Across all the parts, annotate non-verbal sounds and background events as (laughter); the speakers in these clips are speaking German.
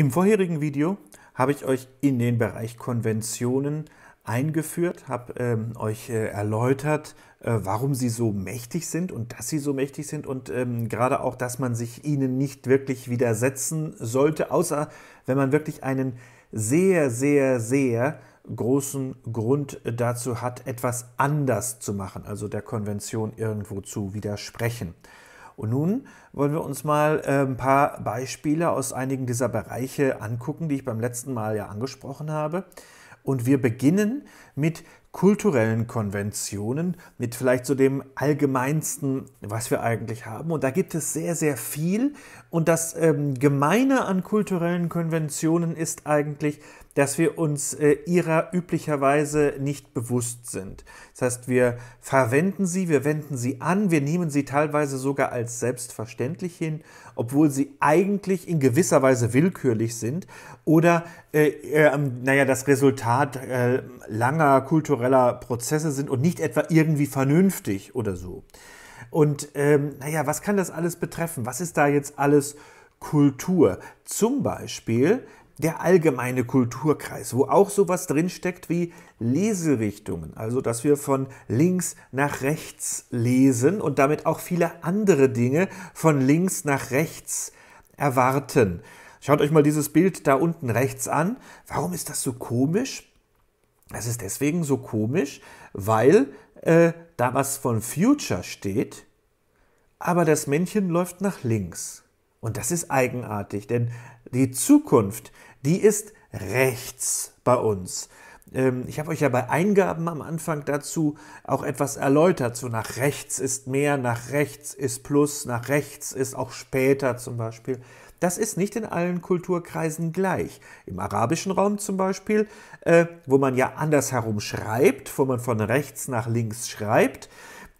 Im vorherigen Video habe ich euch in den Bereich Konventionen eingeführt, habe ähm, euch äh, erläutert, äh, warum sie so mächtig sind und dass sie so mächtig sind und ähm, gerade auch, dass man sich ihnen nicht wirklich widersetzen sollte, außer wenn man wirklich einen sehr, sehr, sehr großen Grund dazu hat, etwas anders zu machen, also der Konvention irgendwo zu widersprechen. Und nun wollen wir uns mal äh, ein paar Beispiele aus einigen dieser Bereiche angucken, die ich beim letzten Mal ja angesprochen habe. Und wir beginnen mit kulturellen Konventionen, mit vielleicht so dem allgemeinsten, was wir eigentlich haben. Und da gibt es sehr, sehr viel. Und das ähm, Gemeine an kulturellen Konventionen ist eigentlich, dass wir uns äh, ihrer üblicherweise nicht bewusst sind. Das heißt, wir verwenden sie, wir wenden sie an, wir nehmen sie teilweise sogar als selbstverständlich hin, obwohl sie eigentlich in gewisser Weise willkürlich sind oder, äh, äh, naja, das Resultat äh, langer kultureller Prozesse sind und nicht etwa irgendwie vernünftig oder so. Und ähm, naja, was kann das alles betreffen? Was ist da jetzt alles Kultur? Zum Beispiel der allgemeine Kulturkreis, wo auch sowas drinsteckt wie Leserichtungen, also dass wir von links nach rechts lesen und damit auch viele andere Dinge von links nach rechts erwarten. Schaut euch mal dieses Bild da unten rechts an. Warum ist das so komisch? Das ist deswegen so komisch, weil äh, da was von Future steht, aber das Männchen läuft nach links. Und das ist eigenartig, denn die Zukunft, die ist rechts bei uns. Ähm, ich habe euch ja bei Eingaben am Anfang dazu auch etwas erläutert. So nach rechts ist mehr, nach rechts ist plus, nach rechts ist auch später zum Beispiel. Das ist nicht in allen Kulturkreisen gleich. Im arabischen Raum zum Beispiel, äh, wo man ja andersherum schreibt, wo man von rechts nach links schreibt,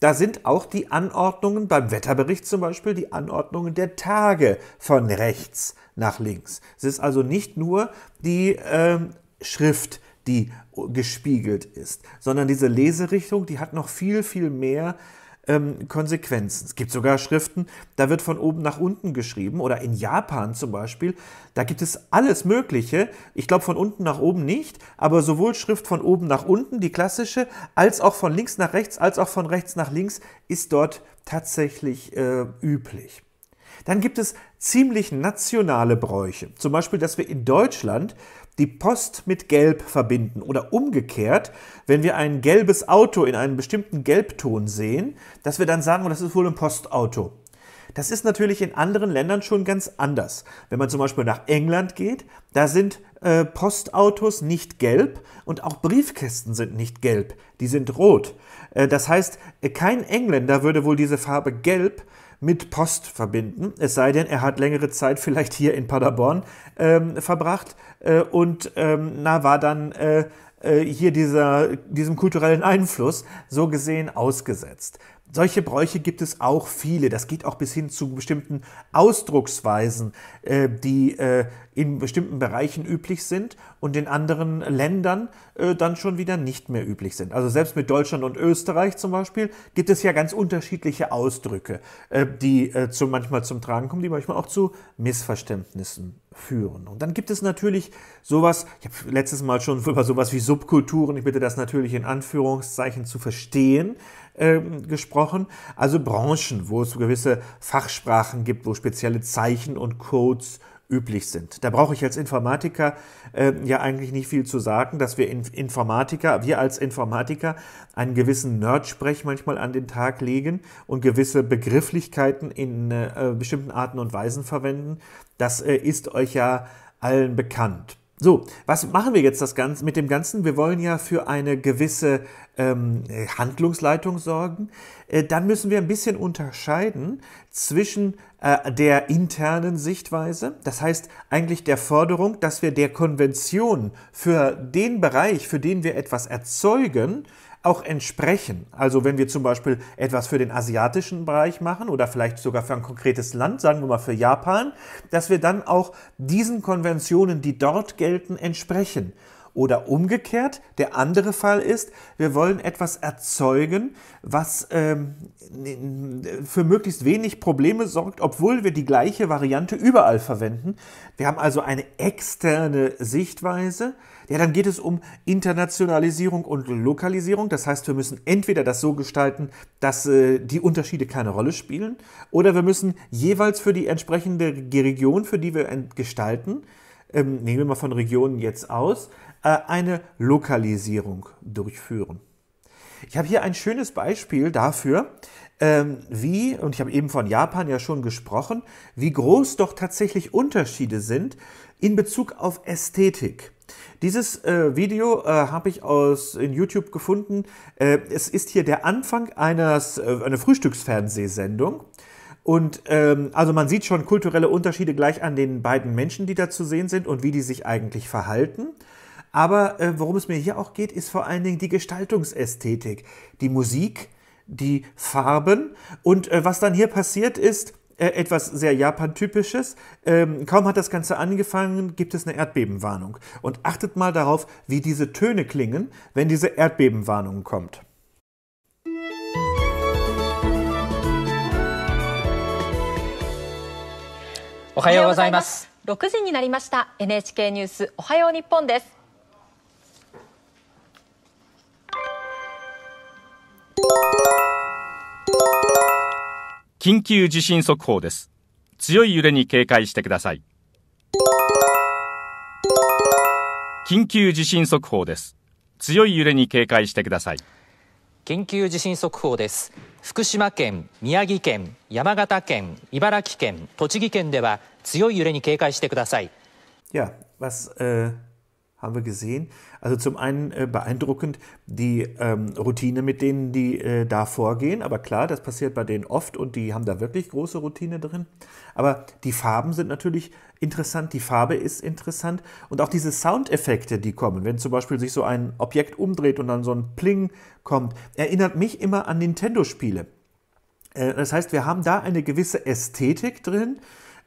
da sind auch die Anordnungen beim Wetterbericht zum Beispiel die Anordnungen der Tage von rechts nach links. Es ist also nicht nur die ähm, Schrift, die gespiegelt ist, sondern diese Leserichtung, die hat noch viel, viel mehr ähm, Konsequenzen. Es gibt sogar Schriften, da wird von oben nach unten geschrieben oder in Japan zum Beispiel, da gibt es alles Mögliche. Ich glaube von unten nach oben nicht, aber sowohl Schrift von oben nach unten, die klassische, als auch von links nach rechts, als auch von rechts nach links ist dort tatsächlich äh, üblich. Dann gibt es ziemlich nationale Bräuche. Zum Beispiel, dass wir in Deutschland die Post mit Gelb verbinden oder umgekehrt, wenn wir ein gelbes Auto in einem bestimmten Gelbton sehen, dass wir dann sagen, das ist wohl ein Postauto. Das ist natürlich in anderen Ländern schon ganz anders. Wenn man zum Beispiel nach England geht, da sind äh, Postautos nicht gelb und auch Briefkästen sind nicht gelb, die sind rot. Äh, das heißt, äh, kein Engländer würde wohl diese Farbe gelb mit Post verbinden, es sei denn, er hat längere Zeit vielleicht hier in Paderborn ähm, verbracht äh, und ähm, na, war dann äh, äh, hier dieser, diesem kulturellen Einfluss so gesehen ausgesetzt. Solche Bräuche gibt es auch viele. Das geht auch bis hin zu bestimmten Ausdrucksweisen, äh, die äh, in bestimmten Bereichen üblich sind und in anderen Ländern äh, dann schon wieder nicht mehr üblich sind. Also selbst mit Deutschland und Österreich zum Beispiel gibt es ja ganz unterschiedliche Ausdrücke, äh, die äh, zu, manchmal zum Tragen kommen, die manchmal auch zu Missverständnissen führen. Und dann gibt es natürlich sowas, ich habe letztes Mal schon über sowas wie Subkulturen, ich bitte das natürlich in Anführungszeichen zu verstehen, ähm, gesprochen. Also Branchen, wo es gewisse Fachsprachen gibt, wo spezielle Zeichen und Codes üblich sind. Da brauche ich als Informatiker äh, ja eigentlich nicht viel zu sagen, dass wir Informatiker, wir als Informatiker einen gewissen Nerdsprech manchmal an den Tag legen und gewisse Begrifflichkeiten in äh, bestimmten Arten und Weisen verwenden. Das äh, ist euch ja allen bekannt. So, was machen wir jetzt das Ganze, mit dem Ganzen? Wir wollen ja für eine gewisse ähm, Handlungsleitung sorgen. Äh, dann müssen wir ein bisschen unterscheiden zwischen äh, der internen Sichtweise, das heißt eigentlich der Forderung, dass wir der Konvention für den Bereich, für den wir etwas erzeugen, auch entsprechen. Also wenn wir zum Beispiel etwas für den asiatischen Bereich machen oder vielleicht sogar für ein konkretes Land, sagen wir mal für Japan, dass wir dann auch diesen Konventionen, die dort gelten, entsprechen. Oder umgekehrt, der andere Fall ist, wir wollen etwas erzeugen, was ähm, für möglichst wenig Probleme sorgt, obwohl wir die gleiche Variante überall verwenden. Wir haben also eine externe Sichtweise. Ja, dann geht es um Internationalisierung und Lokalisierung. Das heißt, wir müssen entweder das so gestalten, dass äh, die Unterschiede keine Rolle spielen, oder wir müssen jeweils für die entsprechende Region, für die wir gestalten, ähm, nehmen wir mal von Regionen jetzt aus, äh, eine Lokalisierung durchführen. Ich habe hier ein schönes Beispiel dafür, ähm, wie, und ich habe eben von Japan ja schon gesprochen, wie groß doch tatsächlich Unterschiede sind in Bezug auf Ästhetik. Dieses äh, Video äh, habe ich aus in YouTube gefunden. Äh, es ist hier der Anfang eines äh, einer Frühstücksfernsehsendung. Und ähm, also man sieht schon kulturelle Unterschiede gleich an den beiden Menschen, die da zu sehen sind und wie die sich eigentlich verhalten. Aber äh, worum es mir hier auch geht, ist vor allen Dingen die Gestaltungsästhetik, die Musik, die Farben und äh, was dann hier passiert ist, äh, etwas sehr Japan-typisches. Ähm, kaum hat das Ganze angefangen, gibt es eine Erdbebenwarnung. Und achtet mal darauf, wie diese Töne klingen, wenn diese Erdbebenwarnung kommt. Ohayou ニュースおはよう日本です。緊急地震速報です。強い揺れに警戒してください。緊急地震速報です。強い揺れに警戒してください。緊急地震速報です。福島県、宮城県、山形県、茨城県、栃木県では強い揺れに警戒してください。いや、ま h え haben wir gesehen. Also zum einen äh, beeindruckend die ähm, Routine, mit denen die äh, da vorgehen. Aber klar, das passiert bei denen oft und die haben da wirklich große Routine drin. Aber die Farben sind natürlich interessant, die Farbe ist interessant und auch diese Soundeffekte, die kommen. Wenn zum Beispiel sich so ein Objekt umdreht und dann so ein Pling kommt, erinnert mich immer an Nintendo-Spiele. Äh, das heißt, wir haben da eine gewisse Ästhetik drin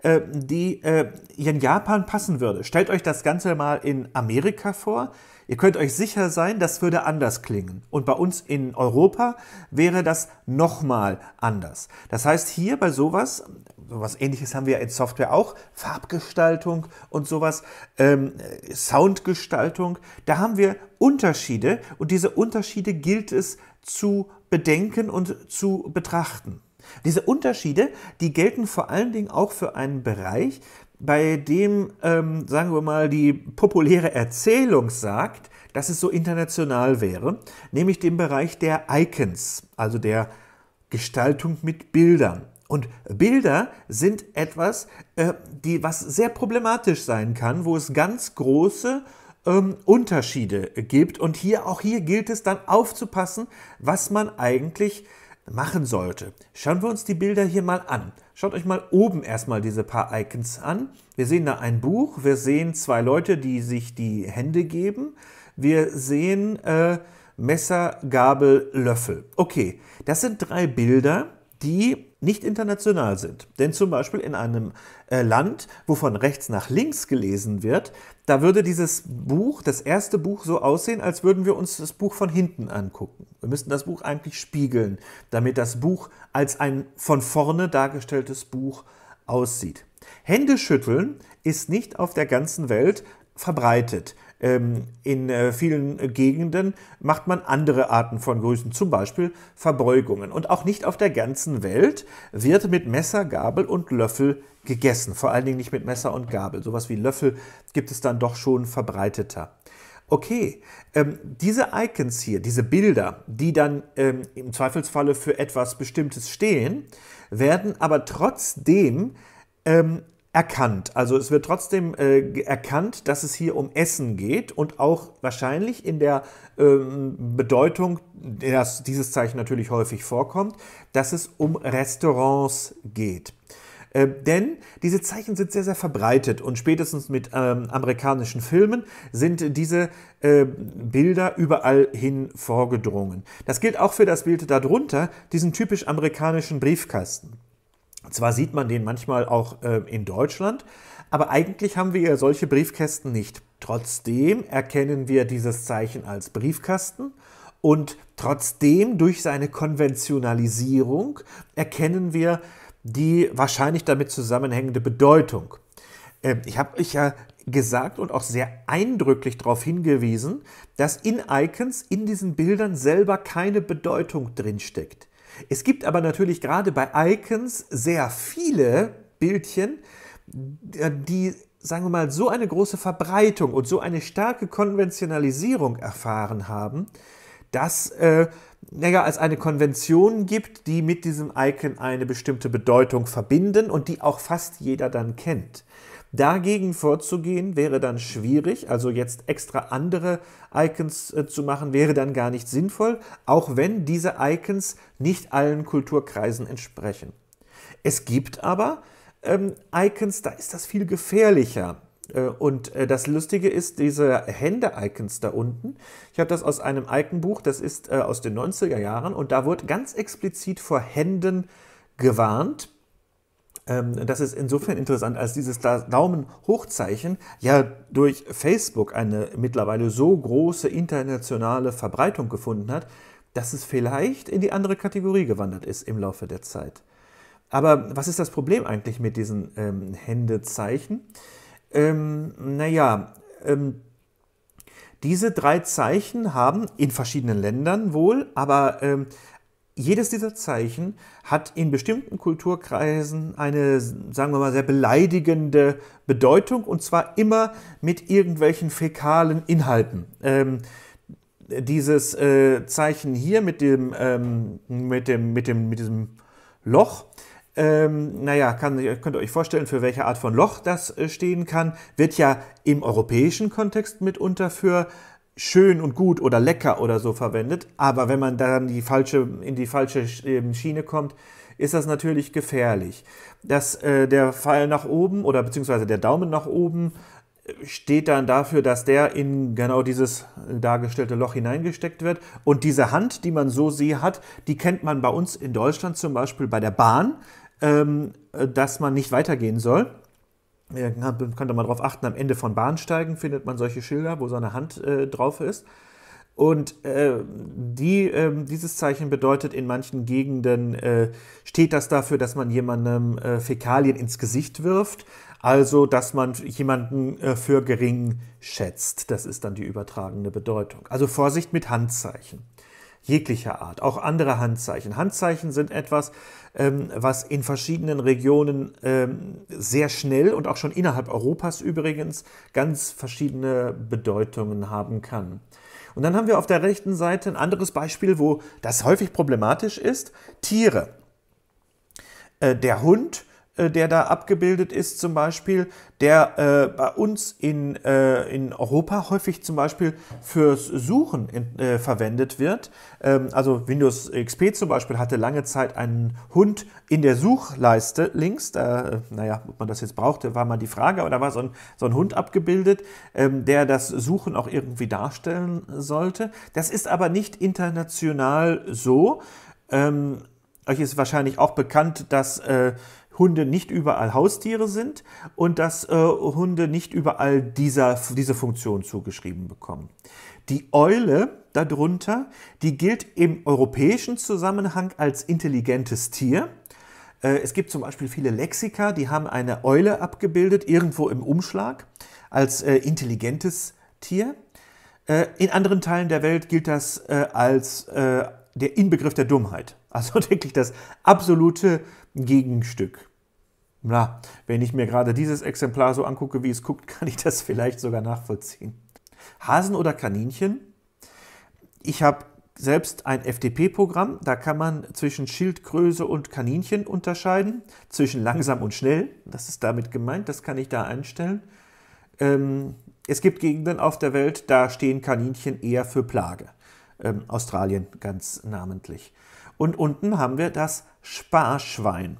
äh, die äh, in Japan passen würde. Stellt euch das Ganze mal in Amerika vor. Ihr könnt euch sicher sein, das würde anders klingen. Und bei uns in Europa wäre das nochmal anders. Das heißt, hier bei sowas, sowas ähnliches haben wir in Software auch, Farbgestaltung und sowas, ähm, Soundgestaltung, da haben wir Unterschiede und diese Unterschiede gilt es zu bedenken und zu betrachten. Diese Unterschiede, die gelten vor allen Dingen auch für einen Bereich, bei dem, ähm, sagen wir mal, die populäre Erzählung sagt, dass es so international wäre, nämlich dem Bereich der Icons, also der Gestaltung mit Bildern. Und Bilder sind etwas, äh, die, was sehr problematisch sein kann, wo es ganz große ähm, Unterschiede gibt. Und hier, auch hier gilt es dann aufzupassen, was man eigentlich äh, machen sollte. Schauen wir uns die Bilder hier mal an. Schaut euch mal oben erstmal diese paar Icons an. Wir sehen da ein Buch, wir sehen zwei Leute, die sich die Hände geben. Wir sehen äh, Messer, Gabel, Löffel. Okay, das sind drei Bilder, die nicht international sind. Denn zum Beispiel in einem äh, Land, wo von rechts nach links gelesen wird, da würde dieses Buch, das erste Buch, so aussehen, als würden wir uns das Buch von hinten angucken. Wir müssten das Buch eigentlich spiegeln, damit das Buch als ein von vorne dargestelltes Buch aussieht. Händeschütteln ist nicht auf der ganzen Welt verbreitet. Ähm, in äh, vielen Gegenden macht man andere Arten von Grüßen, zum Beispiel Verbeugungen. Und auch nicht auf der ganzen Welt wird mit Messer, Gabel und Löffel gegessen. Vor allen Dingen nicht mit Messer und Gabel. Sowas wie Löffel gibt es dann doch schon verbreiteter. Okay, ähm, diese Icons hier, diese Bilder, die dann ähm, im Zweifelsfalle für etwas Bestimmtes stehen, werden aber trotzdem ähm, erkannt. Also es wird trotzdem äh, erkannt, dass es hier um Essen geht und auch wahrscheinlich in der ähm, Bedeutung, dass dieses Zeichen natürlich häufig vorkommt, dass es um Restaurants geht. Äh, denn diese Zeichen sind sehr, sehr verbreitet und spätestens mit ähm, amerikanischen Filmen sind diese äh, Bilder überall hin vorgedrungen. Das gilt auch für das Bild darunter, diesen typisch amerikanischen Briefkasten. Zwar sieht man den manchmal auch äh, in Deutschland, aber eigentlich haben wir ja solche Briefkästen nicht. Trotzdem erkennen wir dieses Zeichen als Briefkasten und trotzdem durch seine Konventionalisierung erkennen wir die wahrscheinlich damit zusammenhängende Bedeutung. Äh, ich habe euch ja gesagt und auch sehr eindrücklich darauf hingewiesen, dass in Icons in diesen Bildern selber keine Bedeutung drinsteckt. Es gibt aber natürlich gerade bei Icons sehr viele Bildchen, äh, die, sagen wir mal, so eine große Verbreitung und so eine starke Konventionalisierung erfahren haben, dass äh, naja, es eine Konvention gibt, die mit diesem Icon eine bestimmte Bedeutung verbinden und die auch fast jeder dann kennt. Dagegen vorzugehen wäre dann schwierig, also jetzt extra andere Icons äh, zu machen, wäre dann gar nicht sinnvoll, auch wenn diese Icons nicht allen Kulturkreisen entsprechen. Es gibt aber ähm, Icons, da ist das viel gefährlicher. Äh, und äh, das Lustige ist, diese Hände-Icons da unten, ich habe das aus einem Icon-Buch, das ist äh, aus den 90er Jahren, und da wurde ganz explizit vor Händen gewarnt ähm, das ist insofern interessant, als dieses Daumen-Hochzeichen ja durch Facebook eine mittlerweile so große internationale Verbreitung gefunden hat, dass es vielleicht in die andere Kategorie gewandert ist im Laufe der Zeit. Aber was ist das Problem eigentlich mit diesen ähm, Händezeichen? Ähm, naja, ähm, diese drei Zeichen haben in verschiedenen Ländern wohl, aber ähm, jedes dieser Zeichen hat in bestimmten Kulturkreisen eine, sagen wir mal, sehr beleidigende Bedeutung und zwar immer mit irgendwelchen fäkalen Inhalten. Ähm, dieses äh, Zeichen hier mit dem, ähm, mit dem, mit dem, mit diesem Loch, ähm, naja, kann, könnt ihr euch vorstellen, für welche Art von Loch das äh, stehen kann, wird ja im europäischen Kontext mitunter für schön und gut oder lecker oder so verwendet. Aber wenn man dann die falsche, in die falsche ähm, Schiene kommt, ist das natürlich gefährlich. Dass äh, der Pfeil nach oben oder beziehungsweise der Daumen nach oben äh, steht dann dafür, dass der in genau dieses äh, dargestellte Loch hineingesteckt wird. Und diese Hand, die man so sie hat, die kennt man bei uns in Deutschland zum Beispiel bei der Bahn, ähm, äh, dass man nicht weitergehen soll ja, könnte mal darauf achten, am Ende von Bahnsteigen findet man solche Schilder, wo seine Hand äh, drauf ist. Und äh, die, äh, dieses Zeichen bedeutet in manchen Gegenden, äh, steht das dafür, dass man jemandem äh, Fäkalien ins Gesicht wirft, also dass man jemanden äh, für gering schätzt. Das ist dann die übertragene Bedeutung. Also Vorsicht mit Handzeichen jeglicher Art, auch andere Handzeichen. Handzeichen sind etwas, ähm, was in verschiedenen Regionen ähm, sehr schnell und auch schon innerhalb Europas übrigens ganz verschiedene Bedeutungen haben kann. Und dann haben wir auf der rechten Seite ein anderes Beispiel, wo das häufig problematisch ist, Tiere. Äh, der Hund äh, der da abgebildet ist, zum Beispiel, der äh, bei uns in, äh, in Europa häufig zum Beispiel fürs Suchen in, äh, verwendet wird. Ähm, also Windows XP zum Beispiel hatte lange Zeit einen Hund in der Suchleiste links. Da, äh, naja, ob man das jetzt brauchte, war mal die Frage, aber da war so ein, so ein Hund abgebildet, ähm, der das Suchen auch irgendwie darstellen sollte. Das ist aber nicht international so. Ähm, euch ist wahrscheinlich auch bekannt, dass äh, Hunde nicht überall Haustiere sind und dass äh, Hunde nicht überall dieser, diese Funktion zugeschrieben bekommen. Die Eule darunter, die gilt im europäischen Zusammenhang als intelligentes Tier. Äh, es gibt zum Beispiel viele Lexika, die haben eine Eule abgebildet, irgendwo im Umschlag, als äh, intelligentes Tier. Äh, in anderen Teilen der Welt gilt das äh, als äh, der Inbegriff der Dummheit. (laughs) Also wirklich das absolute Gegenstück. Na, wenn ich mir gerade dieses Exemplar so angucke, wie es guckt, (laughs) kann ich das vielleicht sogar nachvollziehen. Hasen oder Kaninchen? Ich habe selbst ein FDP-Programm, da kann man zwischen Schildgröße und Kaninchen unterscheiden, zwischen langsam und schnell, das ist damit gemeint, das kann ich da einstellen. Ähm, es gibt Gegenden auf der Welt, da stehen Kaninchen eher für Plage ähm, Australien ganz namentlich. Und unten haben wir das Sparschwein.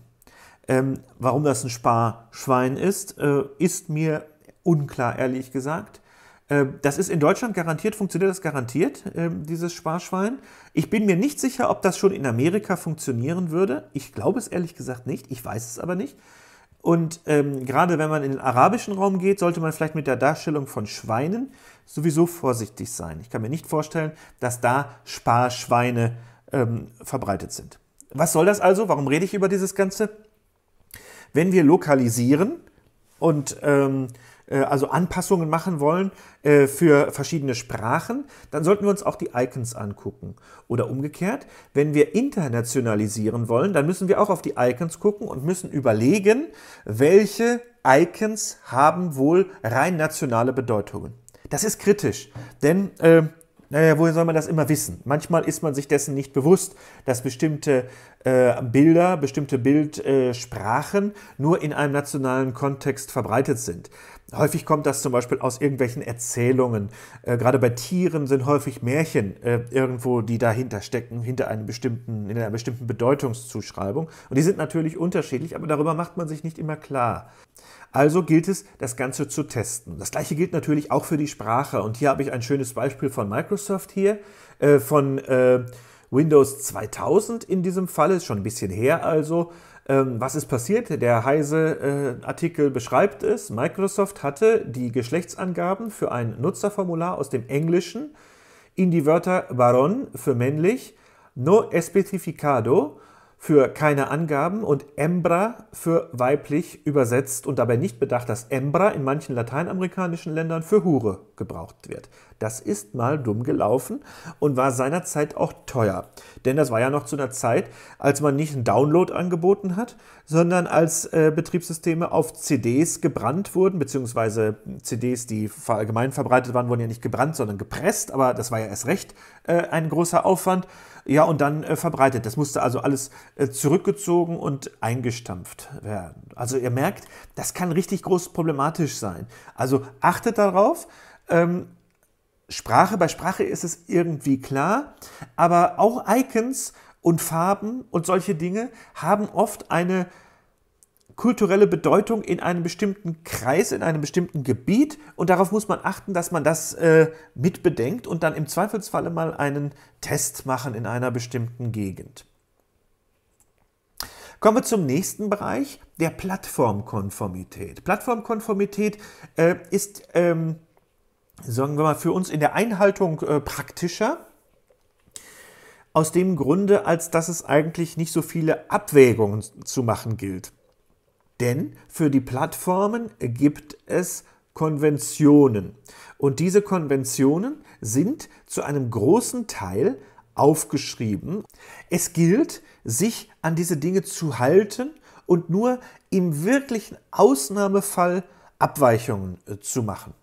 Ähm, warum das ein Sparschwein ist, äh, ist mir unklar, ehrlich gesagt. Äh, das ist in Deutschland garantiert, funktioniert das garantiert, äh, dieses Sparschwein. Ich bin mir nicht sicher, ob das schon in Amerika funktionieren würde. Ich glaube es ehrlich gesagt nicht, ich weiß es aber nicht. Und ähm, gerade wenn man in den arabischen Raum geht, sollte man vielleicht mit der Darstellung von Schweinen sowieso vorsichtig sein. Ich kann mir nicht vorstellen, dass da Sparschweine ähm, verbreitet sind. Was soll das also? Warum rede ich über dieses Ganze? Wenn wir lokalisieren und ähm, äh, also Anpassungen machen wollen äh, für verschiedene Sprachen, dann sollten wir uns auch die Icons angucken. Oder umgekehrt, wenn wir internationalisieren wollen, dann müssen wir auch auf die Icons gucken und müssen überlegen, welche Icons haben wohl rein nationale Bedeutungen. Das ist kritisch, denn äh, naja, woher soll man das immer wissen? Manchmal ist man sich dessen nicht bewusst, dass bestimmte äh, Bilder, bestimmte Bildsprachen äh, nur in einem nationalen Kontext verbreitet sind. Häufig kommt das zum Beispiel aus irgendwelchen Erzählungen. Äh, gerade bei Tieren sind häufig Märchen äh, irgendwo, die dahinter stecken, hinter einem bestimmten, in einer bestimmten Bedeutungszuschreibung. Und die sind natürlich unterschiedlich, aber darüber macht man sich nicht immer klar. Also gilt es, das Ganze zu testen. Das gleiche gilt natürlich auch für die Sprache. Und hier habe ich ein schönes Beispiel von Microsoft hier, äh, von äh, Windows 2000 in diesem Fall, ist schon ein bisschen her also. Ähm, was ist passiert? Der heise äh, Artikel beschreibt es. Microsoft hatte die Geschlechtsangaben für ein Nutzerformular aus dem Englischen in die Wörter Baron für männlich, no especificado für keine Angaben und Embra für weiblich übersetzt und dabei nicht bedacht, dass Embra in manchen lateinamerikanischen Ländern für Hure gebraucht wird. Das ist mal dumm gelaufen und war seinerzeit auch teuer. Denn das war ja noch zu einer Zeit, als man nicht einen Download angeboten hat, sondern als äh, Betriebssysteme auf CDs gebrannt wurden, beziehungsweise CDs, die allgemein verbreitet waren, wurden ja nicht gebrannt, sondern gepresst, aber das war ja erst recht äh, ein großer Aufwand. Ja, und dann äh, verbreitet. Das musste also alles äh, zurückgezogen und eingestampft werden. Also ihr merkt, das kann richtig groß problematisch sein. Also achtet darauf. Ähm, Sprache, bei Sprache ist es irgendwie klar, aber auch Icons und Farben und solche Dinge haben oft eine kulturelle Bedeutung in einem bestimmten Kreis, in einem bestimmten Gebiet. Und darauf muss man achten, dass man das äh, mitbedenkt und dann im Zweifelsfalle mal einen Test machen in einer bestimmten Gegend. Kommen wir zum nächsten Bereich, der Plattformkonformität. Plattformkonformität äh, ist, ähm, sagen wir mal, für uns in der Einhaltung äh, praktischer aus dem Grunde, als dass es eigentlich nicht so viele Abwägungen zu machen gilt. Denn für die Plattformen gibt es Konventionen. Und diese Konventionen sind zu einem großen Teil aufgeschrieben. Es gilt, sich an diese Dinge zu halten und nur im wirklichen Ausnahmefall Abweichungen äh, zu machen.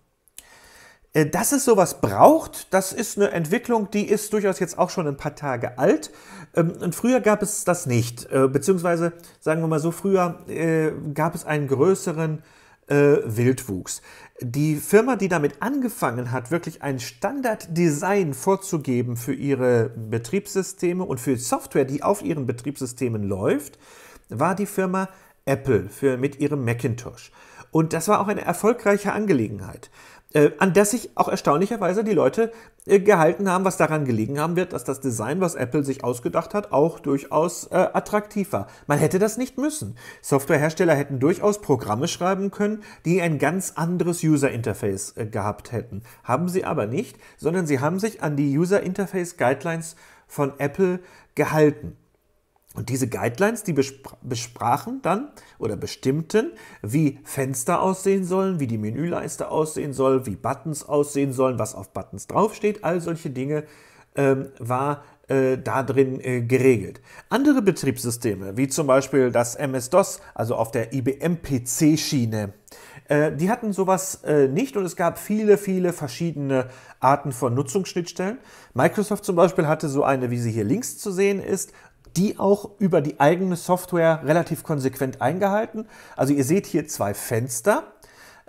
Äh, dass es sowas braucht, das ist eine Entwicklung, die ist durchaus jetzt auch schon ein paar Tage alt. Ähm, und früher gab es das nicht. Äh, beziehungsweise, sagen wir mal so, früher äh, gab es einen größeren Wildwuchs. Die Firma, die damit angefangen hat, wirklich ein Standarddesign vorzugeben für ihre Betriebssysteme und für Software, die auf ihren Betriebssystemen läuft, war die Firma Apple für, mit ihrem Macintosh. Und das war auch eine erfolgreiche Angelegenheit. Äh, an das sich auch erstaunlicherweise die Leute äh, gehalten haben, was daran gelegen haben wird, dass das Design, was Apple sich ausgedacht hat, auch durchaus äh, attraktiv war. Man hätte das nicht müssen. Softwarehersteller hätten durchaus Programme schreiben können, die ein ganz anderes User-Interface äh, gehabt hätten. Haben sie aber nicht, sondern sie haben sich an die User-Interface-Guidelines von Apple gehalten. Und diese Guidelines, die besprachen dann oder bestimmten, wie Fenster aussehen sollen, wie die Menüleiste aussehen soll, wie Buttons aussehen sollen, was auf Buttons draufsteht, all solche Dinge ähm, war äh, da drin äh, geregelt. Andere Betriebssysteme, wie zum Beispiel das MS-DOS, also auf der IBM-PC-Schiene, äh, die hatten sowas nicht und es gab viele, viele verschiedene Arten von Nutzungsschnittstellen. Microsoft zum Beispiel hatte so eine, wie sie hier links zu sehen ist, die auch über die eigene Software relativ konsequent eingehalten. Also ihr seht hier zwei Fenster.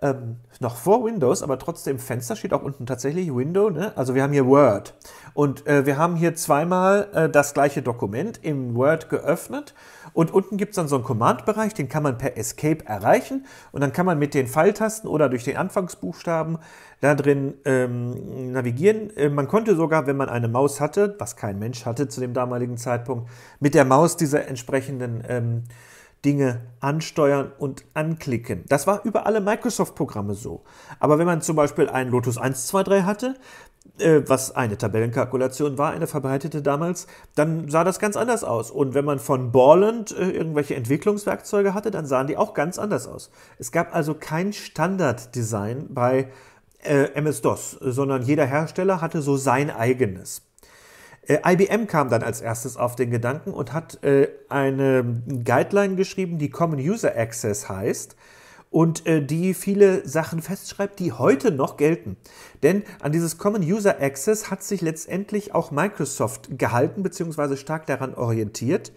Ähm, noch vor Windows, aber trotzdem Fenster steht auch unten tatsächlich Window. Ne? Also wir haben hier Word und äh, wir haben hier zweimal äh, das gleiche Dokument im Word geöffnet und unten gibt es dann so einen Command-Bereich, den kann man per Escape erreichen. Und dann kann man mit den Pfeiltasten oder durch den Anfangsbuchstaben da drin ähm, navigieren. Äh, man konnte sogar, wenn man eine Maus hatte, was kein Mensch hatte zu dem damaligen Zeitpunkt, mit der Maus diese entsprechenden ähm, Dinge ansteuern und anklicken. Das war über alle Microsoft-Programme so. Aber wenn man zum Beispiel einen Lotus 123 hatte, äh, was eine Tabellenkalkulation war, eine verbreitete damals, dann sah das ganz anders aus. Und wenn man von Borland äh, irgendwelche Entwicklungswerkzeuge hatte, dann sahen die auch ganz anders aus. Es gab also kein Standarddesign bei äh, MS-DOS, sondern jeder Hersteller hatte so sein eigenes. Äh, IBM kam dann als erstes auf den Gedanken und hat äh, eine Guideline geschrieben, die Common User Access heißt und äh, die viele Sachen festschreibt, die heute noch gelten. Denn an dieses Common User Access hat sich letztendlich auch Microsoft gehalten, beziehungsweise stark daran orientiert.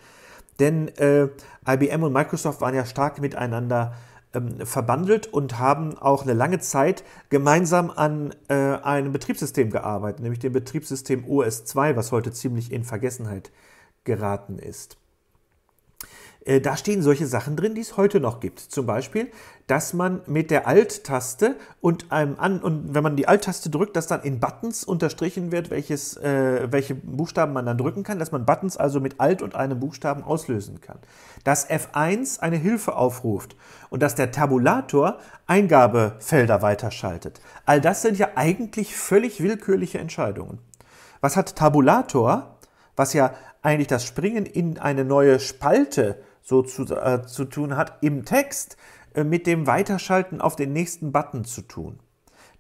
Denn äh, IBM und Microsoft waren ja stark miteinander ähm, verbandelt und haben auch eine lange Zeit gemeinsam an äh, einem Betriebssystem gearbeitet, nämlich dem Betriebssystem OS2, was heute ziemlich in Vergessenheit geraten ist. Äh, da stehen solche Sachen drin, die es heute noch gibt. Zum Beispiel, dass man mit der Alt-Taste und einem an und wenn man die Alt-Taste drückt, dass dann in Buttons unterstrichen wird, welches, äh, welche Buchstaben man dann drücken kann, dass man Buttons also mit Alt und einem Buchstaben auslösen kann. Dass F1 eine Hilfe aufruft und dass der Tabulator Eingabefelder weiterschaltet. All das sind ja eigentlich völlig willkürliche Entscheidungen. Was hat Tabulator, was ja eigentlich das Springen in eine neue Spalte so zu, äh, zu tun hat, im Text äh, mit dem Weiterschalten auf den nächsten Button zu tun.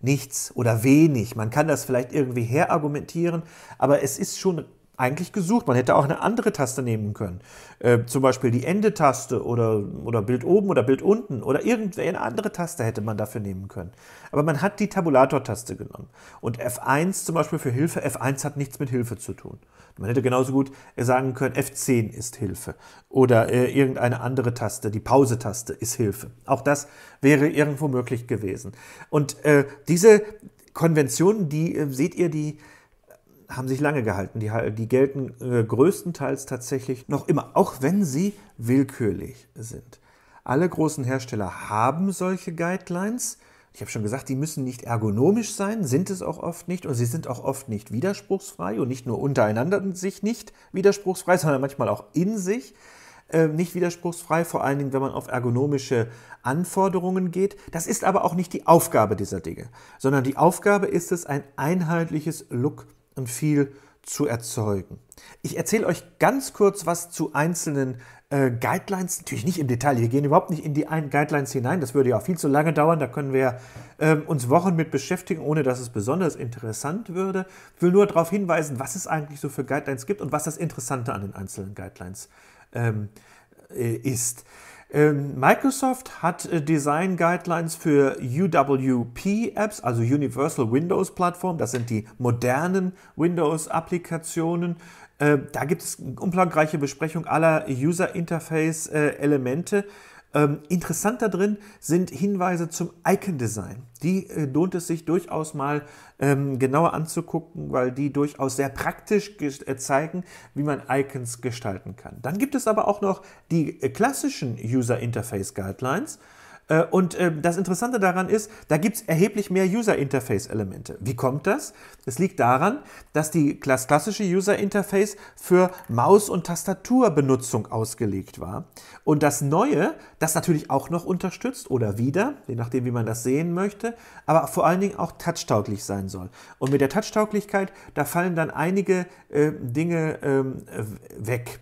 Nichts oder wenig. Man kann das vielleicht irgendwie herargumentieren, aber es ist schon eigentlich gesucht. Man hätte auch eine andere Taste nehmen können. Äh, zum Beispiel die Endetaste oder, oder Bild oben oder Bild unten oder irgendeine andere Taste hätte man dafür nehmen können. Aber man hat die Tabulator-Taste genommen. Und F1 zum Beispiel für Hilfe, F1 hat nichts mit Hilfe zu tun. Man hätte genauso gut äh, sagen können, F10 ist Hilfe oder äh, irgendeine andere Taste, die Pause-Taste ist Hilfe. Auch das wäre irgendwo möglich gewesen. Und äh, diese Konventionen, die äh, seht ihr, die äh, haben sich lange gehalten. Die, äh, die gelten größtenteils tatsächlich noch immer, auch wenn sie willkürlich sind. Alle großen Hersteller haben solche Guidelines ich habe schon gesagt, die müssen nicht ergonomisch sein, sind es auch oft nicht und sie sind auch oft nicht widerspruchsfrei und nicht nur untereinander in sich nicht widerspruchsfrei, sondern manchmal auch in sich ähm, nicht widerspruchsfrei, vor allen Dingen, wenn man auf ergonomische Anforderungen geht. Das ist aber auch nicht die Aufgabe dieser Dinge, sondern die Aufgabe ist es, ein einheitliches Look und Feel zu erzeugen. Ich erzähle euch ganz kurz was zu einzelnen äh, Guidelines, natürlich nicht im Detail, wir gehen überhaupt nicht in die einen Guidelines hinein, das würde ja auch viel zu lange dauern, da können wir ähm, uns Wochen mit beschäftigen, ohne dass es besonders interessant würde. Ich will nur darauf hinweisen, was es eigentlich so für Guidelines gibt und was das Interessante an den einzelnen Guidelines ähm, äh, ist. Ähm, Microsoft hat äh, Design Guidelines für UWP-Apps, also Universal Windows Plattform, das sind die modernen Windows-Applikationen. Äh, da gibt es umfangreiche Besprechung aller User-Interface-Elemente. Äh, ähm, interessant da drin sind Hinweise zum Icon-Design. Die äh, lohnt es sich durchaus mal ähm, genauer anzugucken, weil die durchaus sehr praktisch äh, zeigen, wie man Icons gestalten kann. Dann gibt es aber auch noch die äh, klassischen User Interface Guidelines. Äh, und ähm, das Interessante daran ist, da gibt es erheblich mehr User-Interface-Elemente. Wie kommt das? Es liegt daran, dass die klassische User-Interface für Maus- und Tastaturbenutzung ausgelegt war. Und das Neue, das natürlich auch noch unterstützt oder wieder, je nachdem, wie man das sehen möchte, aber vor allen Dingen auch touchtauglich sein soll. Und mit der Touchtauglichkeit, da fallen dann einige äh, Dinge ähm, weg.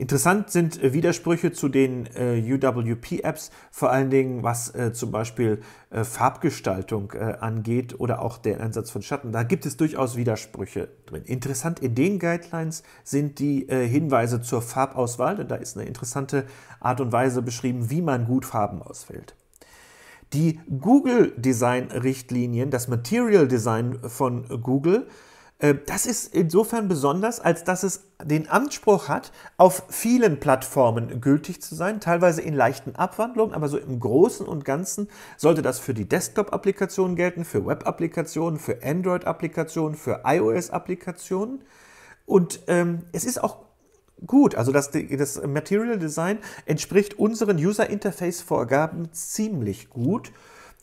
Interessant sind äh, Widersprüche zu den äh, UWP-Apps, vor allen Dingen was äh, zum Beispiel äh, Farbgestaltung äh, angeht oder auch der Einsatz von Schatten. Da gibt es durchaus Widersprüche drin. Interessant in den Guidelines sind die äh, Hinweise zur Farbauswahl, denn da ist eine interessante Art und Weise beschrieben, wie man gut Farben auswählt. Die Google Design Richtlinien, das Material Design von Google, ähm, das ist insofern besonders, als dass es den Anspruch hat, auf vielen Plattformen gültig zu sein, teilweise in leichten Abwandlungen, aber so im Großen und Ganzen sollte das für die Desktop-Applikationen gelten, für Web-Applikationen, für Android-Applikationen, für iOS-Applikationen. Und ähm, es ist auch gut. Also das, das Material Design entspricht unseren User Interface Vorgaben ziemlich gut.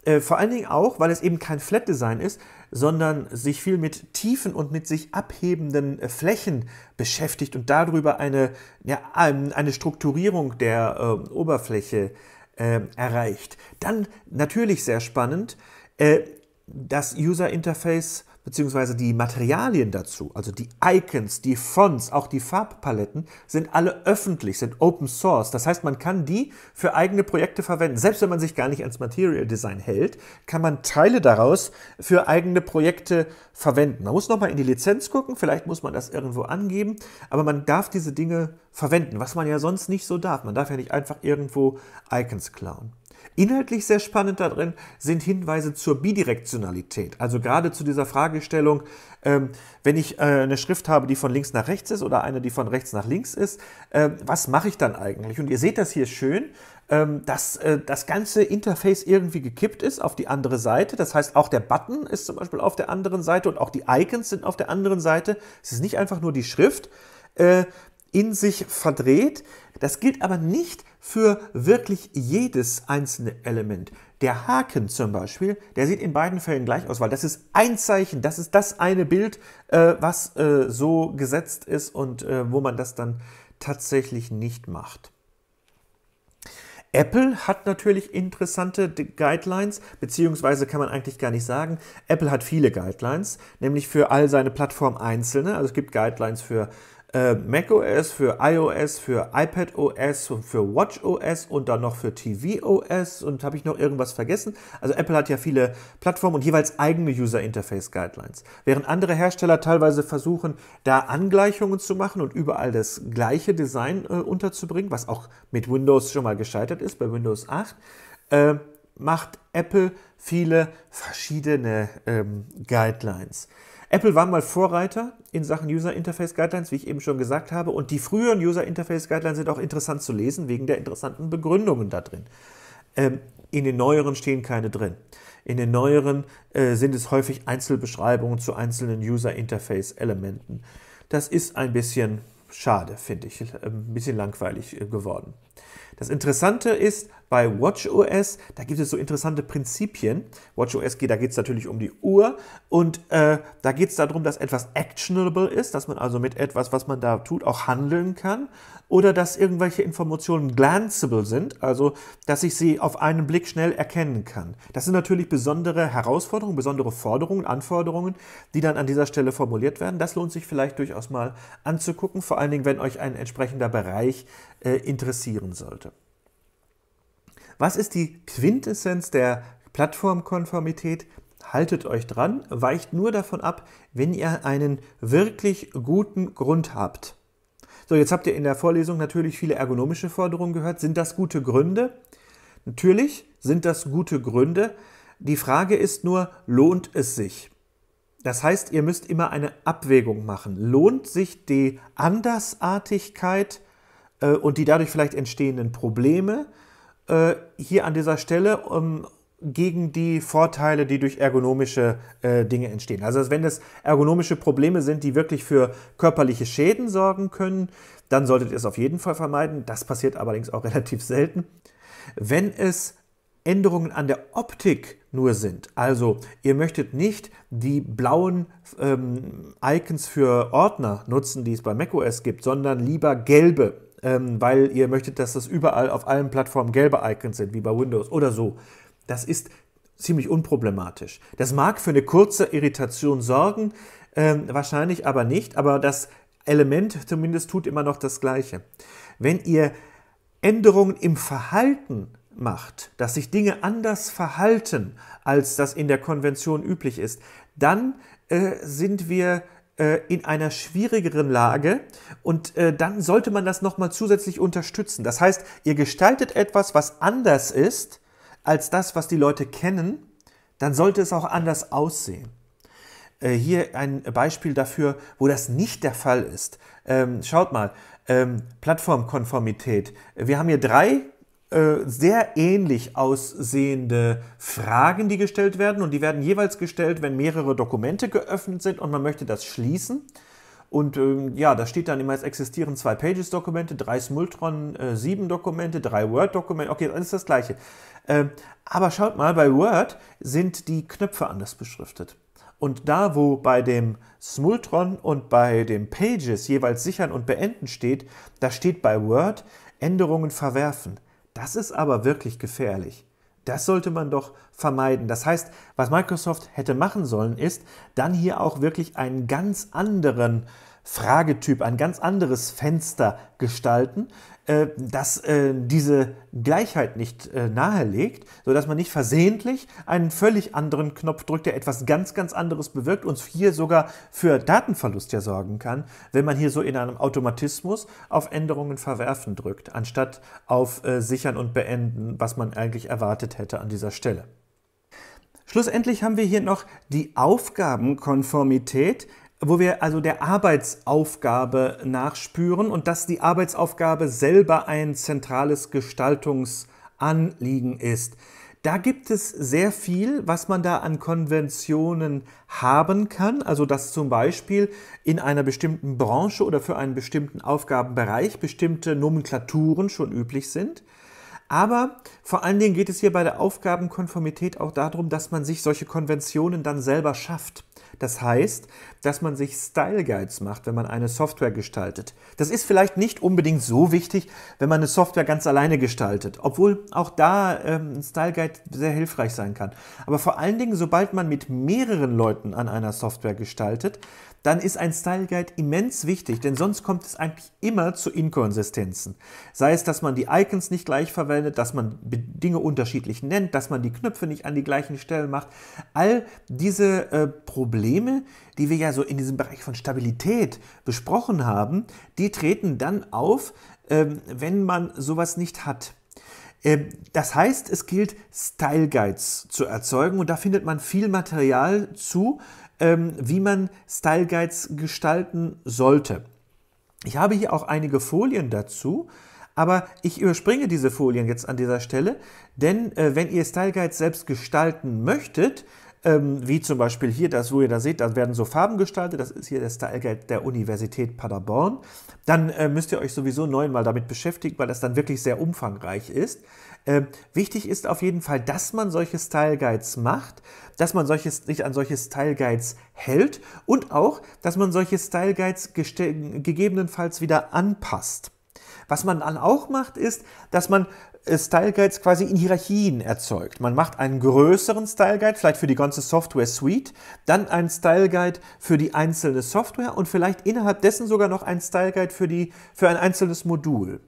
Äh, vor allen Dingen auch, weil es eben kein Flat Design ist, sondern sich viel mit tiefen und mit sich abhebenden äh, Flächen beschäftigt und darüber eine, ja, eine Strukturierung der äh, Oberfläche äh, erreicht. Dann natürlich sehr spannend, äh, das User Interface beziehungsweise die Materialien dazu, also die Icons, die Fonts, auch die Farbpaletten, sind alle öffentlich, sind Open Source. Das heißt, man kann die für eigene Projekte verwenden. Selbst wenn man sich gar nicht ans Material Design hält, kann man Teile daraus für eigene Projekte verwenden. Man muss nochmal in die Lizenz gucken, vielleicht muss man das irgendwo angeben, aber man darf diese Dinge verwenden, was man ja sonst nicht so darf. Man darf ja nicht einfach irgendwo Icons klauen. Inhaltlich sehr spannend darin sind Hinweise zur Bidirektionalität. Also gerade zu dieser Fragestellung, ähm, wenn ich äh, eine Schrift habe, die von links nach rechts ist oder eine, die von rechts nach links ist, äh, was mache ich dann eigentlich? Und ihr seht das hier schön, ähm, dass äh, das ganze Interface irgendwie gekippt ist auf die andere Seite. Das heißt, auch der Button ist zum Beispiel auf der anderen Seite und auch die Icons sind auf der anderen Seite. Es ist nicht einfach nur die Schrift äh, in sich verdreht. Das gilt aber nicht für wirklich jedes einzelne Element. Der Haken zum Beispiel, der sieht in beiden Fällen gleich aus, weil das ist ein Zeichen, das ist das eine Bild, äh, was äh, so gesetzt ist und äh, wo man das dann tatsächlich nicht macht. Apple hat natürlich interessante Guidelines, beziehungsweise kann man eigentlich gar nicht sagen. Apple hat viele Guidelines, nämlich für all seine Plattformen einzelne. Also es gibt Guidelines für äh, macOS, für iOS, für iPadOS und für WatchOS und dann noch für tvOS und habe ich noch irgendwas vergessen? Also Apple hat ja viele Plattformen und jeweils eigene User Interface Guidelines. Während andere Hersteller teilweise versuchen, da Angleichungen zu machen und überall das gleiche Design äh, unterzubringen, was auch mit Windows schon mal gescheitert ist, bei Windows 8, äh, macht Apple viele verschiedene ähm, Guidelines. Apple war mal Vorreiter in Sachen User Interface Guidelines, wie ich eben schon gesagt habe. Und die früheren User Interface Guidelines sind auch interessant zu lesen, wegen der interessanten Begründungen da drin. Ähm, in den neueren stehen keine drin. In den neueren äh, sind es häufig Einzelbeschreibungen zu einzelnen User Interface Elementen. Das ist ein bisschen schade, finde ich, äh, ein bisschen langweilig äh, geworden. Das Interessante ist, bei WatchOS, da gibt es so interessante Prinzipien. WatchOS, da geht es natürlich um die Uhr und äh, da geht es darum, dass etwas actionable ist, dass man also mit etwas, was man da tut, auch handeln kann oder dass irgendwelche Informationen glanzable sind, also dass ich sie auf einen Blick schnell erkennen kann. Das sind natürlich besondere Herausforderungen, besondere Forderungen, Anforderungen, die dann an dieser Stelle formuliert werden. Das lohnt sich vielleicht durchaus mal anzugucken, vor allen Dingen, wenn euch ein entsprechender Bereich äh, interessieren sollte. Was ist die Quintessenz der Plattformkonformität? haltet euch dran, weicht nur davon ab, wenn ihr einen wirklich guten Grund habt. So, jetzt habt ihr in der Vorlesung natürlich viele ergonomische Forderungen gehört. Sind das gute Gründe? Natürlich sind das gute Gründe. Die Frage ist nur, lohnt es sich? Das heißt, ihr müsst immer eine Abwägung machen. Lohnt sich die Andersartigkeit äh, und die dadurch vielleicht entstehenden Probleme äh, hier an dieser Stelle, um, ähm, gegen die Vorteile, die durch ergonomische äh, Dinge entstehen. Also wenn es ergonomische Probleme sind, die wirklich für körperliche Schäden sorgen können, dann solltet ihr es auf jeden Fall vermeiden. Das passiert allerdings auch (laughs) relativ selten. Wenn es Änderungen an der Optik nur sind. Also ihr möchtet nicht die blauen ähm, Icons für Ordner nutzen, die es bei macOS gibt, sondern lieber gelbe, ähm, weil ihr möchtet, dass das überall auf allen Plattformen gelbe Icons sind, wie bei Windows oder so. Das ist ziemlich unproblematisch. Das mag für eine kurze Irritation sorgen, äh, wahrscheinlich aber nicht, aber das Element zumindest tut immer noch das Gleiche. Wenn ihr Änderungen im Verhalten macht, dass sich Dinge anders verhalten, als das in der Konvention üblich ist, dann äh, sind wir äh, in einer schwierigeren Lage und äh, dann sollte man das nochmal zusätzlich unterstützen. Das heißt, ihr gestaltet etwas, was anders ist, als das, was die Leute kennen, dann sollte es auch anders aussehen. Äh, hier ein Beispiel dafür, wo das nicht der Fall ist. Ähm, schaut mal, ähm, Plattformkonformität. Wir haben hier drei äh, sehr ähnlich aussehende Fragen, die gestellt werden und die werden jeweils gestellt, wenn mehrere Dokumente geöffnet sind und man möchte das schließen. Und ähm, ja, da steht dann immer, es existieren zwei Pages-Dokumente, drei Smultron-7-Dokumente, äh, drei Word-Dokumente. Okay, dann ist das gleiche. Ähm, aber schaut mal, bei Word sind die Knöpfe anders beschriftet. Und da, wo bei dem Smultron und bei dem Pages jeweils sichern und beenden steht, da steht bei Word Änderungen verwerfen. Das ist aber wirklich gefährlich. Das sollte man doch vermeiden. Das heißt, was Microsoft hätte machen sollen, ist dann hier auch wirklich einen ganz anderen Fragetyp, ein ganz anderes Fenster gestalten, äh, das äh, diese Gleichheit nicht äh, nahelegt, sodass man nicht versehentlich einen völlig anderen Knopf drückt, der etwas ganz, ganz anderes bewirkt und hier sogar für Datenverlust ja sorgen kann, wenn man hier so in einem Automatismus auf Änderungen verwerfen drückt, anstatt auf äh, Sichern und Beenden, was man eigentlich erwartet hätte an dieser Stelle. Schlussendlich haben wir hier noch die Aufgabenkonformität, wo wir also der Arbeitsaufgabe nachspüren und dass die Arbeitsaufgabe selber ein zentrales Gestaltungsanliegen ist. Da gibt es sehr viel, was man da an Konventionen haben kann. Also dass zum Beispiel in einer bestimmten Branche oder für einen bestimmten Aufgabenbereich bestimmte Nomenklaturen schon üblich sind. Aber vor allen Dingen geht es hier bei der Aufgabenkonformität auch darum, dass man sich solche Konventionen dann selber schafft. Das heißt, dass man sich Style Guides macht, wenn man eine Software gestaltet. Das ist vielleicht nicht unbedingt so wichtig, wenn man eine Software ganz alleine gestaltet, obwohl auch da ähm, ein Style Guide sehr hilfreich sein kann. Aber vor allen Dingen, sobald man mit mehreren Leuten an einer Software gestaltet, dann ist ein Style Guide immens wichtig, denn sonst kommt es eigentlich immer zu Inkonsistenzen. Sei es, dass man die Icons nicht gleich verwendet, dass man Dinge unterschiedlich nennt, dass man die Knöpfe nicht an die gleichen Stellen macht. All diese äh, Probleme, die wir ja so in diesem Bereich von Stabilität besprochen haben, die treten dann auf, ähm, wenn man sowas nicht hat. Ähm, das heißt, es gilt, Style Guides zu erzeugen und da findet man viel Material zu, ähm, wie man Style Guides gestalten sollte. Ich habe hier auch einige Folien dazu, aber ich überspringe diese Folien jetzt an dieser Stelle, denn äh, wenn ihr Style Guides selbst gestalten möchtet, ähm, wie zum Beispiel hier, das, wo ihr da seht, da werden so Farben gestaltet. Das ist hier der Style Guide der Universität Paderborn. Dann äh, müsst ihr euch sowieso neunmal damit beschäftigen, weil das dann wirklich sehr umfangreich ist. Ähm, wichtig ist auf jeden Fall, dass man solche Style Guides macht, dass man solche, sich an solche Style Guides hält und auch, dass man solche Style Guides gegebenenfalls wieder anpasst. Was man dann auch macht, ist, dass man äh, Style Guides quasi in Hierarchien erzeugt. Man macht einen größeren Style Guide, vielleicht für die ganze Software Suite, dann einen Style Guide für die einzelne Software und vielleicht innerhalb dessen sogar noch einen Style Guide für, die, für ein einzelnes Modul.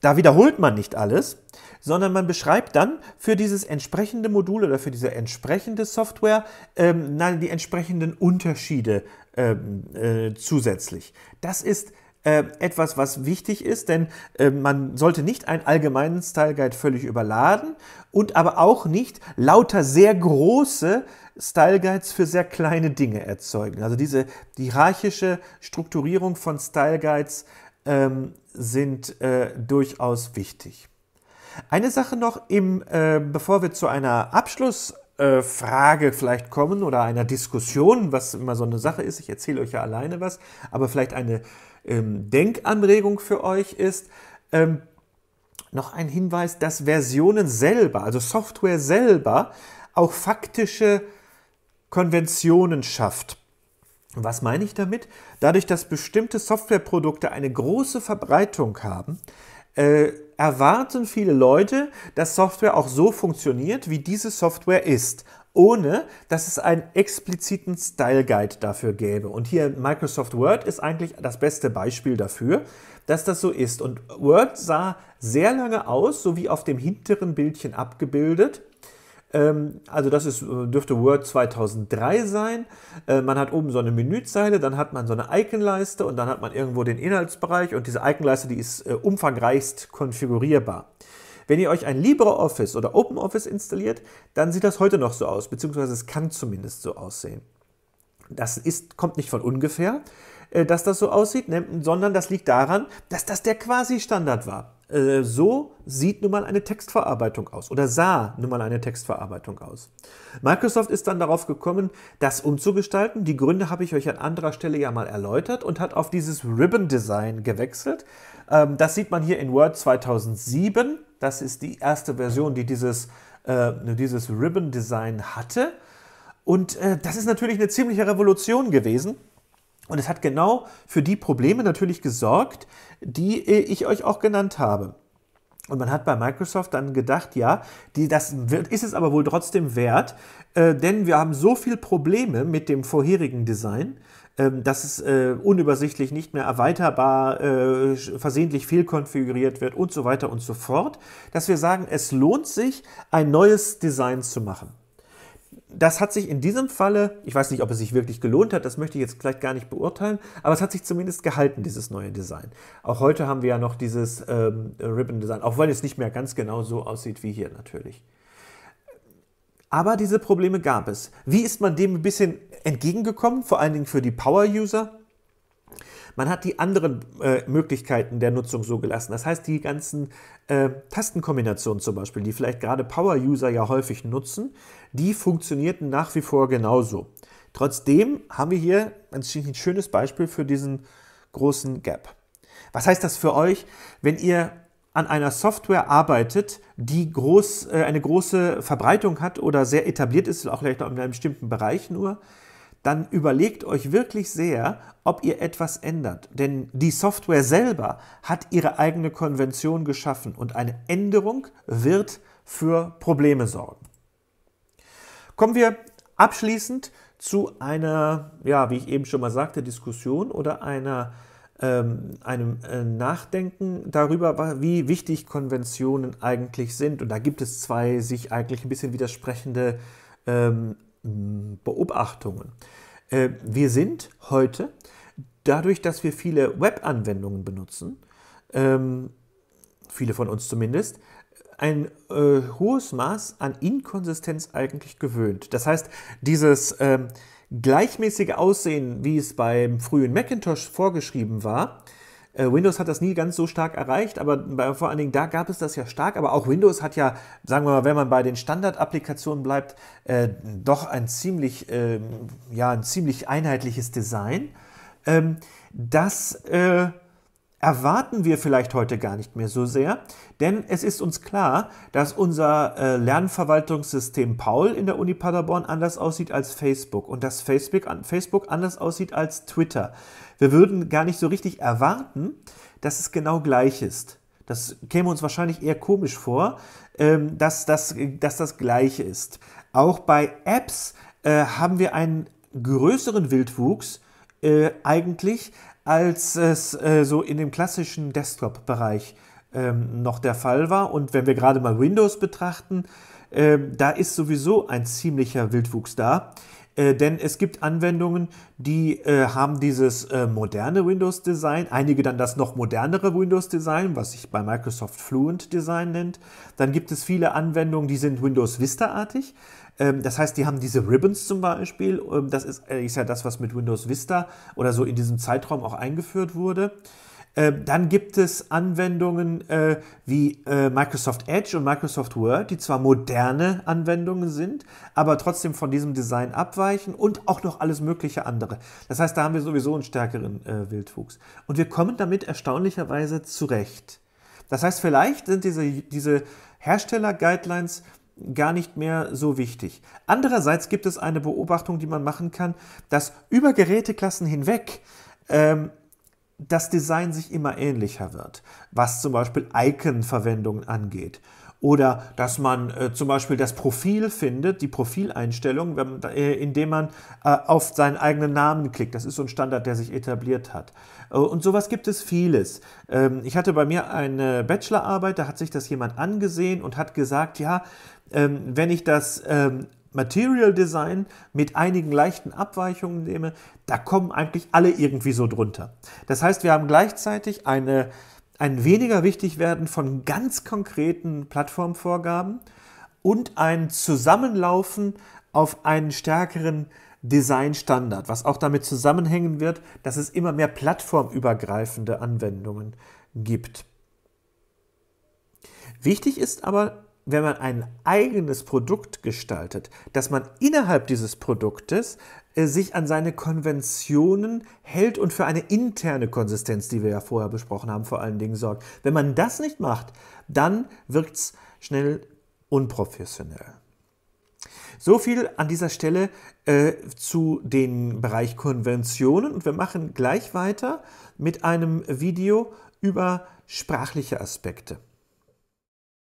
Da wiederholt man nicht alles, sondern man beschreibt dann für dieses entsprechende Modul oder für diese entsprechende Software ähm, die entsprechenden Unterschiede ähm, äh, zusätzlich. Das ist äh, etwas, was wichtig ist, denn äh, man sollte nicht einen allgemeinen Style Guide völlig überladen und aber auch nicht lauter sehr große Style Guides für sehr kleine Dinge erzeugen. Also diese hierarchische Strukturierung von Style Guides ähm, sind äh, durchaus wichtig. Eine Sache noch, im, äh, bevor wir zu einer Abschlussfrage äh, vielleicht kommen oder einer Diskussion, was immer so eine Sache ist, ich erzähle euch ja alleine was, aber vielleicht eine ähm, Denkanregung für euch ist. Ähm, noch ein Hinweis, dass Versionen selber, also Software selber, auch faktische Konventionen schafft. Was meine ich damit? Dadurch, dass bestimmte Softwareprodukte eine große Verbreitung haben, äh, erwarten viele Leute, dass Software auch so funktioniert, wie diese Software ist, ohne dass es einen expliziten Style Guide dafür gäbe. Und hier Microsoft Word ist eigentlich das beste Beispiel dafür, dass das so ist. Und Word sah sehr lange aus, so wie auf dem hinteren Bildchen abgebildet. Ähm, also das ist, äh, dürfte Word 2003 sein. Äh, man hat oben so eine Menüzeile, dann hat man so eine Iconleiste und dann hat man irgendwo den Inhaltsbereich und diese Iconleiste, die ist äh, umfangreichst konfigurierbar. Wenn ihr euch ein LibreOffice oder OpenOffice installiert, dann sieht das heute noch so aus, beziehungsweise es kann zumindest so aussehen. Das ist, kommt nicht von ungefähr, äh, dass das so aussieht, ne, sondern das liegt daran, dass das der Quasi-Standard war. Äh, so sieht nun mal eine Textverarbeitung aus oder sah nun mal eine Textverarbeitung aus. Microsoft ist dann darauf gekommen, das umzugestalten. Die Gründe habe ich euch an anderer Stelle ja mal erläutert und hat auf dieses Ribbon-Design gewechselt. Ähm, das sieht man hier in Word 2007. Das ist die erste Version, die dieses, äh, ne, dieses Ribbon-Design hatte. Und äh, das ist natürlich eine ziemliche Revolution gewesen. Und es hat genau für die Probleme natürlich gesorgt, die äh, ich euch auch genannt habe. Und man hat bei Microsoft dann gedacht, ja, die, das wird, ist es aber wohl trotzdem wert, äh, denn wir haben so viele Probleme mit dem vorherigen Design, ähm, dass es äh, unübersichtlich nicht mehr erweiterbar, äh, versehentlich fehlkonfiguriert wird und so weiter und so fort, dass wir sagen, es lohnt sich, ein neues Design zu machen. Das hat sich in diesem Falle, ich weiß nicht, ob es sich wirklich gelohnt hat, das möchte ich jetzt gleich gar nicht beurteilen, aber es hat sich zumindest gehalten, dieses neue Design. Auch heute haben wir ja noch dieses ähm, Ribbon-Design, auch weil es nicht mehr ganz genau so aussieht wie hier natürlich. Aber diese Probleme gab es. Wie ist man dem ein bisschen entgegengekommen, vor allen Dingen für die Power-User? Man hat die anderen äh, Möglichkeiten der Nutzung so gelassen. Das heißt, die ganzen äh, Tastenkombinationen zum Beispiel, die vielleicht gerade Power-User ja häufig nutzen, die funktionierten nach wie vor genauso. Trotzdem haben wir hier ein schönes Beispiel für diesen großen Gap. Was heißt das für euch, wenn ihr an einer Software arbeitet, die groß, äh, eine große Verbreitung hat oder sehr etabliert ist, auch vielleicht noch in einem bestimmten Bereich nur, dann überlegt euch wirklich sehr, ob ihr etwas ändert. Denn die Software selber hat ihre eigene Konvention geschaffen und eine Änderung wird für Probleme sorgen. Kommen wir abschließend zu einer, ja, wie ich eben schon mal sagte, Diskussion oder einer ähm, einem äh, Nachdenken darüber, wie wichtig Konventionen eigentlich sind. Und da gibt es zwei sich eigentlich ein bisschen widersprechende ähm, Beobachtungen. Äh, wir sind heute, dadurch, dass wir viele Web-Anwendungen benutzen, ähm, viele von uns zumindest, ein äh, hohes Maß an Inkonsistenz eigentlich gewöhnt. Das heißt, dieses gleichmäßige Aussehen, wie es beim frühen Macintosh vorgeschrieben war. Äh, Windows hat das nie ganz so stark erreicht, aber vor allen Dingen da gab es das ja stark. Aber auch Windows hat ja, sagen wir mal, wenn man bei den Standard-Applikationen bleibt, äh, doch ein ziemlich, äh, ja, ein ziemlich einheitliches Design. Ähm, das äh, erwarten wir vielleicht heute gar nicht mehr so sehr, denn es ist uns klar, dass unser äh, Lernverwaltungssystem Paul in der Uni Paderborn anders aussieht als Facebook und dass Facebook, an, Facebook anders aussieht als Twitter. Wir würden gar nicht so richtig erwarten, dass es genau gleich ist. Das käme uns wahrscheinlich eher komisch vor, ähm, dass, das, dass das gleich ist. Auch bei Apps äh, haben wir einen größeren Wildwuchs äh, eigentlich als es äh, so in dem klassischen Desktop-Bereich ähm, noch der Fall war. Und wenn wir gerade mal Windows betrachten, äh, da ist sowieso ein ziemlicher Wildwuchs da. Äh, denn es gibt Anwendungen, die äh, haben dieses äh, moderne Windows-Design, einige dann das noch modernere Windows-Design, was sich bei Microsoft Fluent Design nennt. Dann gibt es viele Anwendungen, die sind Windows Vista-artig. Ähm, das heißt, die haben diese Ribbons zum Beispiel. Ähm, das ist, äh, ist ja das, was mit Windows Vista oder so in diesem Zeitraum auch eingeführt wurde. Ähm, dann gibt es Anwendungen äh, wie äh, Microsoft Edge und Microsoft Word, die zwar moderne Anwendungen sind, aber trotzdem von diesem Design abweichen und auch noch alles mögliche andere. Das heißt, da haben wir sowieso einen stärkeren Wildwuchs. Und wir kommen damit erstaunlicherweise zurecht. Das heißt, vielleicht sind diese, diese Hersteller-Guidelines gar nicht mehr so wichtig. Andererseits gibt es eine Beobachtung, die man machen kann, dass über Geräteklassen hinweg ähm, das Design sich immer ähnlicher wird, was zum Beispiel icon verwendungen angeht. Oder dass man äh, zum Beispiel das Profil findet, die Profileinstellung, wenn, äh, indem man äh, auf seinen eigenen Namen klickt. Das ist so ein Standard, der sich etabliert hat. Äh, und sowas gibt es vieles. Ähm, ich hatte bei mir eine Bachelorarbeit, da hat sich das jemand angesehen und hat gesagt, ja, ähm, wenn ich das ähm, Material Design mit einigen leichten Abweichungen nehme, da kommen eigentlich alle irgendwie so drunter. Das heißt, wir haben gleichzeitig eine, ein weniger wichtig werden von ganz konkreten Plattformvorgaben und ein Zusammenlaufen auf einen stärkeren Designstandard, was auch damit zusammenhängen wird, dass es immer mehr plattformübergreifende Anwendungen gibt. Wichtig ist aber wenn man ein eigenes Produkt gestaltet, dass man innerhalb dieses Produktes äh, sich an seine Konventionen hält und für eine interne Konsistenz, die wir ja vorher besprochen haben, vor allen Dingen sorgt. Wenn man das nicht macht, dann wirkt es schnell unprofessionell. So viel an dieser Stelle äh, zu dem Bereich Konventionen und wir machen gleich weiter mit einem Video über sprachliche Aspekte.